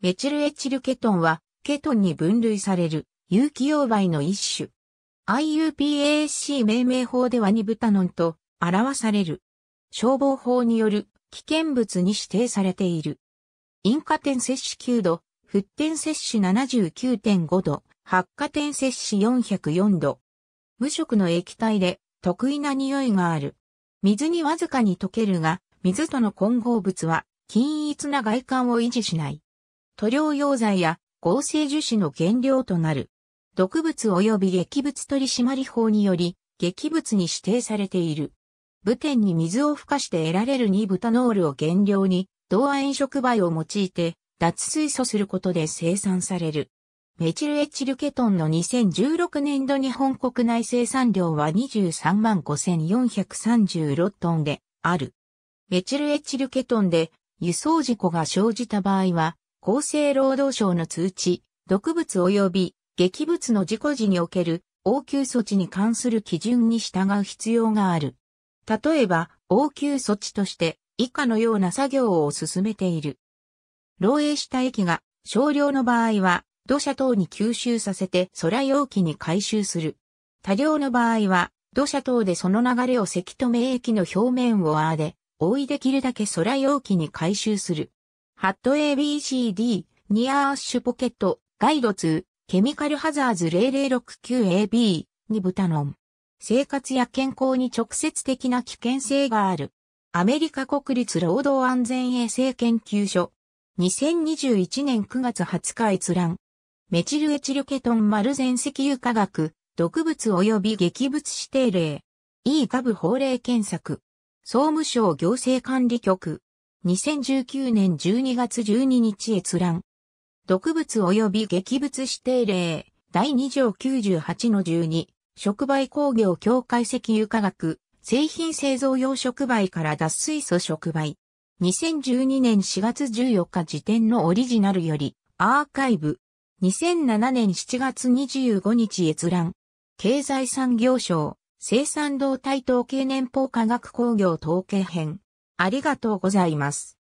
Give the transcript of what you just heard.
メチルエチルケトンは、ケトンに分類される有機溶媒の一種。IUPAC 命名法ではニブタノンと表される。消防法による危険物に指定されている。引火点摂取9度、沸点摂取79.5度、発火点摂取404度。無色の液体で得意な匂いがある。水にわずかに溶けるが、水との混合物は均一な外観を維持しない。塗料溶剤や合成樹脂の原料となる。毒物及び劇物取締法により、劇物に指定されている。部天に水を付加して得られる2ブタノールを原料に、同亜炎触媒を用いて、脱水素することで生産される。メチルエチルケトンの2016年度日本国内生産量は23万5436トンである。メチルエチルケトンで輸送事故が生じた場合は厚生労働省の通知、毒物及び劇物の事故時における応急措置に関する基準に従う必要がある。例えば、応急措置として以下のような作業を進めている。漏洩した液が少量の場合は土砂等に吸収させて空容器に回収する。多量の場合は土砂等でその流れをせき止め液の表面をあで、覆いできるだけ空容器に回収する。ハット ABCD、ニアアッシュポケット、ガイド2、ケミカルハザーズ 0069AB、にブタノン。生活や健康に直接的な危険性がある。アメリカ国立労働安全衛生研究所。2021年9月20日閲覧。メチルエチルケトン丸全石油化学、毒物及び劇物指定例。E 株法令検索。総務省行政管理局。2019年12月12日閲覧。毒物及び劇物指定例、第2条98の12、触媒工業協会石油化学、製品製造用触媒から脱水素触媒。2012年4月14日時点のオリジナルより、アーカイブ。2007年7月25日閲覧。経済産業省、生産動態統計年報科学工業統計編。ありがとうございます。